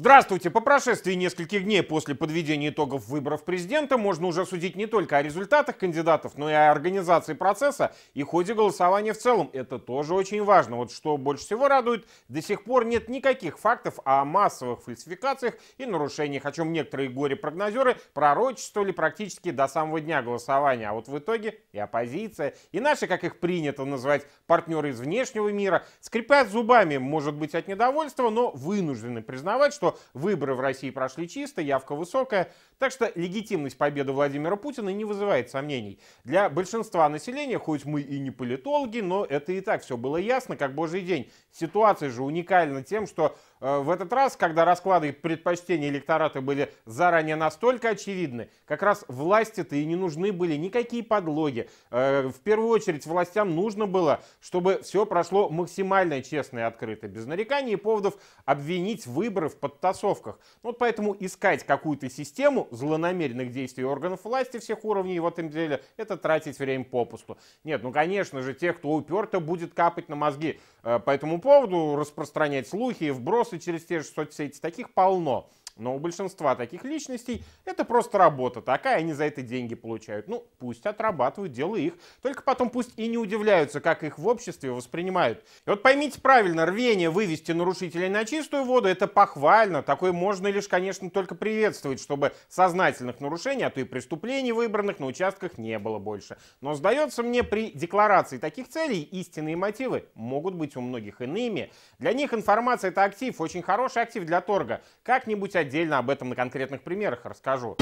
Здравствуйте! По прошествии нескольких дней после подведения итогов выборов президента можно уже судить не только о результатах кандидатов, но и о организации процесса и ходе голосования в целом. Это тоже очень важно. Вот что больше всего радует, до сих пор нет никаких фактов о массовых фальсификациях и нарушениях, о чем некоторые горе-прогнозеры пророчествовали практически до самого дня голосования. А вот в итоге и оппозиция, и наши, как их принято называть, партнеры из внешнего мира, скрипят зубами, может быть, от недовольства, но вынуждены признавать, что выборы в России прошли чисто, явка высокая, так что легитимность победы Владимира Путина не вызывает сомнений. Для большинства населения, хоть мы и не политологи, но это и так все было ясно, как божий день. Ситуация же уникальна тем, что э, в этот раз, когда расклады предпочтений электората были заранее настолько очевидны, как раз власти-то и не нужны были никакие подлоги. Э, в первую очередь властям нужно было, чтобы все прошло максимально честно и открыто, без нареканий и поводов обвинить выборы в под подтасовках. Ну, вот поэтому искать какую-то систему злонамеренных действий органов власти всех уровней в этом деле, это тратить время попусту. Нет, ну конечно же, те, кто уперто будет капать на мозги э, по этому поводу, распространять слухи, и вбросы через те же соцсети, таких полно. Но у большинства таких личностей это просто работа такая, они за это деньги получают. Ну, пусть отрабатывают, дело их. Только потом пусть и не удивляются, как их в обществе воспринимают. И вот поймите правильно, рвение вывести нарушителей на чистую воду — это похвально. Такое можно лишь, конечно, только приветствовать, чтобы сознательных нарушений, а то и преступлений выбранных на участках не было больше. Но, сдается мне, при декларации таких целей истинные мотивы могут быть у многих иными. Для них информация — это актив, очень хороший актив для торга. Как-нибудь отдельно об этом на конкретных примерах расскажу.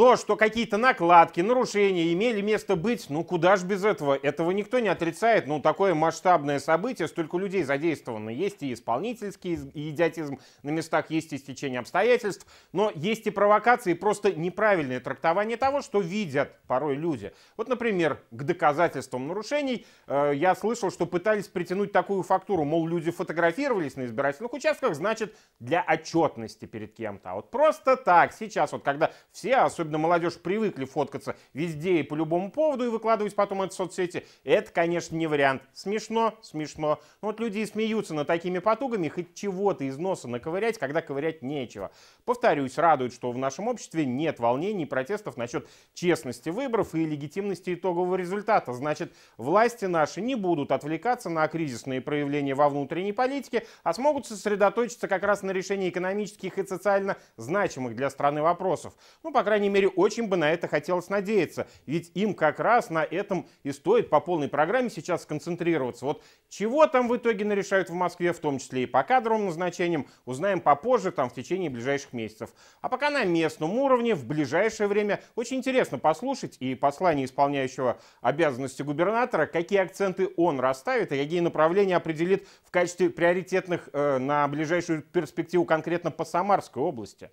То, что какие-то накладки, нарушения имели место быть, ну куда ж без этого? Этого никто не отрицает. Ну такое масштабное событие, столько людей задействовано. Есть и исполнительский идиотизм на местах, есть и стечение обстоятельств, но есть и провокации, и просто неправильное трактование того, что видят порой люди. Вот, например, к доказательствам нарушений э, я слышал, что пытались притянуть такую фактуру, мол, люди фотографировались на избирательных участках, значит, для отчетности перед кем-то. А вот просто так сейчас, вот когда все, особенно особенно молодежь, привыкли фоткаться везде и по любому поводу и выкладывать потом это в соцсети, это, конечно, не вариант. Смешно, смешно. Но ну, вот люди и смеются над такими потугами, хоть чего-то из носа наковырять, когда ковырять нечего. Повторюсь, радует, что в нашем обществе нет волнений и протестов насчет честности выборов и легитимности итогового результата. Значит, власти наши не будут отвлекаться на кризисные проявления во внутренней политике, а смогут сосредоточиться как раз на решении экономических и социально значимых для страны вопросов. Ну, по крайней крайней мере, очень бы на это хотелось надеяться. Ведь им как раз на этом и стоит по полной программе сейчас сконцентрироваться. Вот чего там в итоге нарешают в Москве, в том числе и по кадровым назначениям, узнаем попозже, там, в течение ближайших месяцев. А пока на местном уровне в ближайшее время очень интересно послушать и послание исполняющего обязанности губернатора, какие акценты он расставит и какие направления определит в качестве приоритетных э, на ближайшую перспективу конкретно по Самарской области.